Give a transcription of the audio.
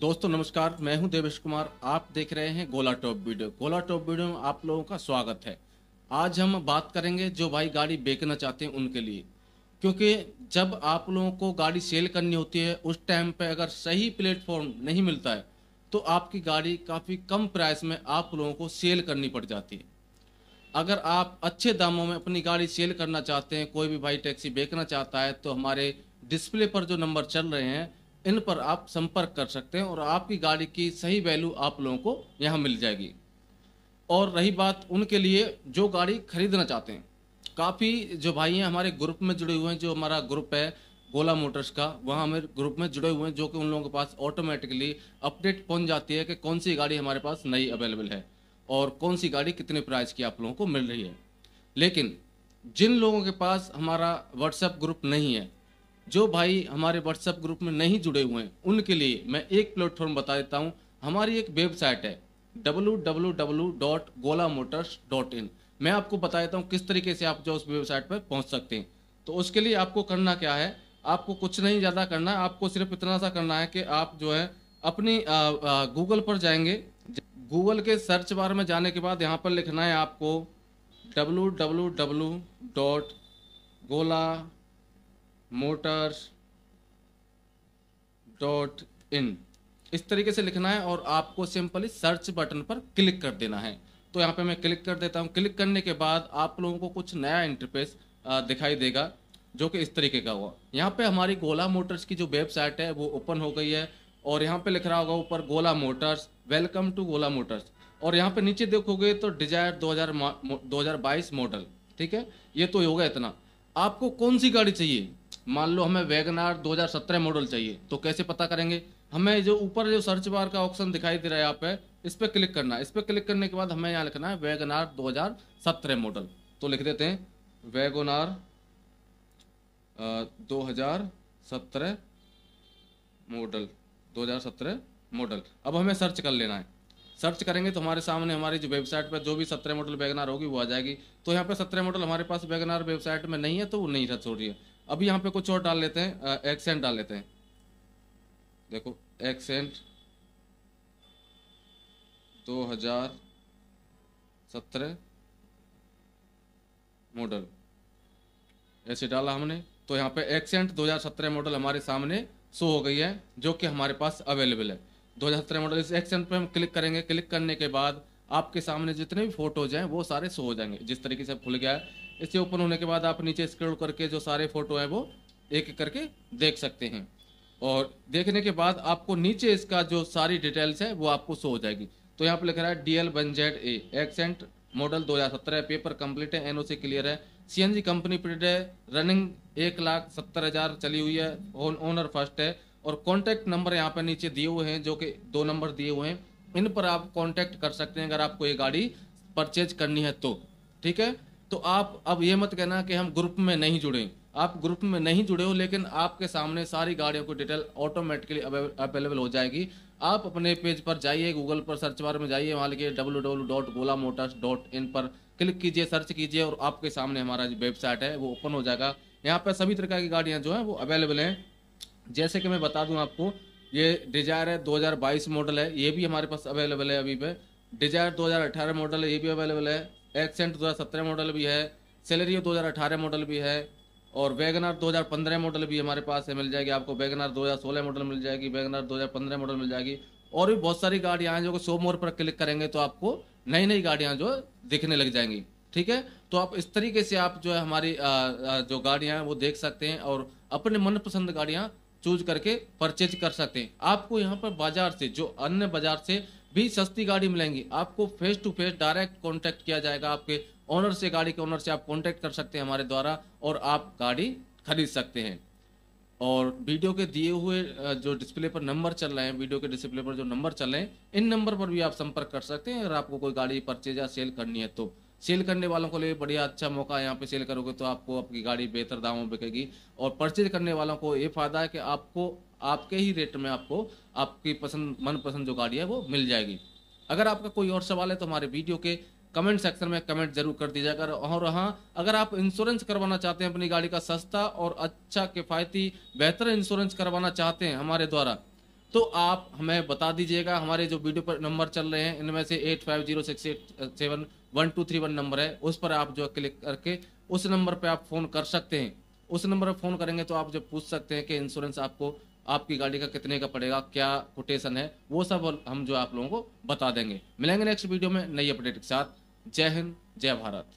दोस्तों नमस्कार मैं हूं देवेश कुमार आप देख रहे हैं Gola top video Gola top video में आप लोगों का स्वागत है आज हम बात करेंगे जो भाई गाड़ी बेचना चाहते हैं उनके लिए क्योंकि जब आप लोगों को गाड़ी सेल करनी होती है उस टाइम पे अगर सही प्लेटफॉर्म नहीं मिलता है तो आपकी गाड़ी काफ़ी कम प्राइस में आप लोगों को सेल करनी पड़ जाती है अगर आप अच्छे दामों में अपनी गाड़ी सेल करना चाहते हैं कोई भी भाई टैक्सी बेचना चाहता है तो हमारे डिस्प्ले पर जो नंबर चल रहे हैं इन पर आप संपर्क कर सकते हैं और आपकी गाड़ी की सही वैल्यू आप लोगों को यहाँ मिल जाएगी और रही बात उनके लिए जो गाड़ी खरीदना चाहते हैं काफ़ी जो भाई हैं हमारे ग्रुप में जुड़े हुए हैं जो हमारा ग्रुप है गोला मोटर्स का वहाँ हमारे ग्रुप में जुड़े हुए हैं जो कि उन लोगों के पास ऑटोमेटिकली अपडेट पहुँच जाती है कि कौन सी गाड़ी हमारे पास नई अवेलेबल है और कौन सी गाड़ी कितने प्राइस की आप लोगों को मिल रही है लेकिन जिन लोगों के पास हमारा व्हाट्सएप ग्रुप नहीं है जो भाई हमारे व्हाट्सएप ग्रुप में नहीं जुड़े हुए हैं उनके लिए मैं एक प्लेटफॉर्म बता देता हूँ हमारी एक वेबसाइट है www.golamotors.in मैं आपको बता देता हूँ किस तरीके से आप जो उस वेबसाइट पर पहुँच सकते हैं तो उसके लिए आपको करना क्या है आपको कुछ नहीं ज़्यादा करना है आपको सिर्फ इतना सा करना है कि आप जो है अपनी गूगल पर जाएंगे गूगल के सर्च बार में जाने के बाद यहाँ पर लिखना है आपको W W W dot Gola Motors dot in इस तरीके से लिखना है और आपको सिंपली सर्च बटन पर क्लिक कर देना है तो यहाँ पे मैं क्लिक कर देता हूँ क्लिक करने के बाद आप लोगों को कुछ नया इंटरफेस दिखाई देगा जो कि इस तरीके का हुआ यहाँ पे हमारी गोला मोटर्स की जो वेबसाइट है वो ओपन हो गई है और यहाँ पे लिख रहा होगा ऊपर Gola Motors welcome to Gola Motors और यहाँ पे नीचे देखोगे तो डिजायर 2000 2022 मॉडल ठीक है ये तो होगा इतना आपको कौन सी गाड़ी चाहिए मान लो हमें वैगनार 2017 मॉडल चाहिए तो कैसे पता करेंगे हमें जो ऊपर जो सर्च बार का ऑप्शन दिखाई दे रहा है यहाँ पे इस पर क्लिक करना है इस पर क्लिक करने के बाद हमें यहाँ लिखना है वैगनार 2017 मॉडल तो लिख देते हैं वैगनार दो हजार सत्रह मॉडल दो मॉडल अब हमें सर्च कर लेना है सर्च करेंगे तो हमारे सामने हमारी जो वेबसाइट पर जो भी सत्रह मॉडल वैगनार होगी वो आ जाएगी तो यहाँ पे सत्रह मॉडल हमारे पास वैगनार वेबसाइट में नहीं है तो वो नहीं रह छोड़ रही है अभी यहाँ पे कुछ और डाल लेते हैं एक्सेंट डाल लेते हैं देखो एक्सेंट दो हजार सत्रह मॉडल ऐसे डाला हमने तो यहाँ पे एक्सेंट 2017 मॉडल हमारे सामने शो हो गई है जो कि हमारे पास अवेलेबल है 2017 मॉडल इस एक्सेंट पे हम क्लिक करेंगे क्लिक करने के बाद आपके सामने जितने भी फोटोज हैं वो सारे शो हो जाएंगे जिस तरीके से खुल गया है इसे ओपन होने के बाद आप नीचे स्क्रॉल करके जो सारे फोटो हैं वो एक एक करके देख सकते हैं और देखने के बाद आपको नीचे इसका जो सारी डिटेल्स है वो आपको सो हो जाएगी तो यहाँ पर लिख रहा है D L one Z A accent model हजार है पेपर कंप्लीट है एन क्लियर है जी कंपनी प्रिंट है रनिंग एक लाख सत्तर हजार चली हुई है ओनर फर्स्ट है और कॉन्टैक्ट नंबर यहाँ पर नीचे दिए हुए हैं जो कि दो नंबर दिए हुए हैं इन पर आप कॉन्टेक्ट कर सकते हैं अगर आपको ये गाड़ी परचेज करनी है तो ठीक है तो आप अब ये मत कहना कि हम ग्रुप में नहीं जुड़े आप ग्रुप में नहीं जुड़े हो लेकिन आपके सामने सारी गाड़ियों की डिटेल ऑटोमेटिकली अवेलेबल हो जाएगी आप अपने पेज पर जाइए गूगल पर सर्च बार में जाइए वहाँ लिखिए W W dot Gola Motors dot in पर क्लिक कीजिए सर्च कीजिए और आपके सामने हमारा जो वेबसाइट है वो ओपन हो जाएगा यहाँ पर सभी तरह की गाड़ियाँ जो हैं वो अवेलेबल हैं जैसे कि मैं बता दूँ आपको ये डिजायर है 2022 मॉडल है ये भी हमारे पास अवेलेबल है अभी पे डिजायर 2018 मॉडल है ये भी अवेलेबल है एक्सेंट 2017 मॉडल भी है सेलेरियो 2018 मॉडल भी है और वैगनार 2015 मॉडल भी हमारे पास है मिल जाएगी आपको वैगनार 2016 मॉडल मिल जाएगी वैगनार 2015 मॉडल मिल जाएगी और भी बहुत सारी गाड़ियाँ जो शो मोर पर क्लिक करेंगे तो आपको नई नई गाड़ियाँ जो दिखने लग जाएंगी ठीक है तो आप इस तरीके से आप जो है हमारी जो गाड़ियाँ हैं वो देख सकते हैं और अपने मनपसंद गाड़ियाँ चूज करके परचेज कर सकते हैं आपको यहाँ पर बाजार से जो अन्य बाजार से भी सस्ती गाड़ी मिलेंगी आपको face to face direct contact किया जाएगा आपके ऑनर से गाड़ी के ऑनर से आप कॉन्टेक्ट कर सकते हैं हमारे द्वारा और आप गाड़ी खरीद सकते हैं और वीडियो के दिए हुए जो डिस्प्ले पर नंबर चल रहे हैं वीडियो के डिस्प्ले पर जो नंबर चल रहे हैं इन नंबर पर भी आप संपर्क कर सकते हैं अगर आपको कोई गाड़ी परचेज या सेल करनी है तो सेल करने वालों को लिए बढ़िया अच्छा मौका यहाँ पे सेल करोगे तो आपको आपकी गाड़ी बेहतर दामों में बिकेगी और परचेज करने वालों को ये फ़ायदा है कि आपको आपके ही रेट में आपको आपकी पसंद मनपसंद जो गाड़ी है वो मिल जाएगी अगर आपका कोई और सवाल है तो हमारे वीडियो के कमेंट सेक्शन में कमेंट जरूर कर दीजिएगा और हाँ अगर आप इंश्योरेंस करवाना चाहते हैं अपनी गाड़ी का सस्ता और अच्छा किफ़ायती बेहतर इंश्योरेंस करवाना चाहते हैं हमारे द्वारा तो आप हमें बता दीजिएगा हमारे जो वीडियो पर नंबर चल रहे हैं इनमें से eight five zero six eight seven one two three one number है उस पर आप जो क्लिक करके उस नंबर पर आप फ़ोन कर सकते हैं उस नंबर पर फ़ोन करेंगे तो आप जो पूछ सकते हैं कि इंश्योरेंस आपको आपकी गाड़ी का कितने का पड़ेगा क्या कोटेशन है वो सब हम जो आप लोगों को बता देंगे मिलेंगे नेक्स्ट वीडियो में नई अपडेट के साथ जय हिंद जय भारत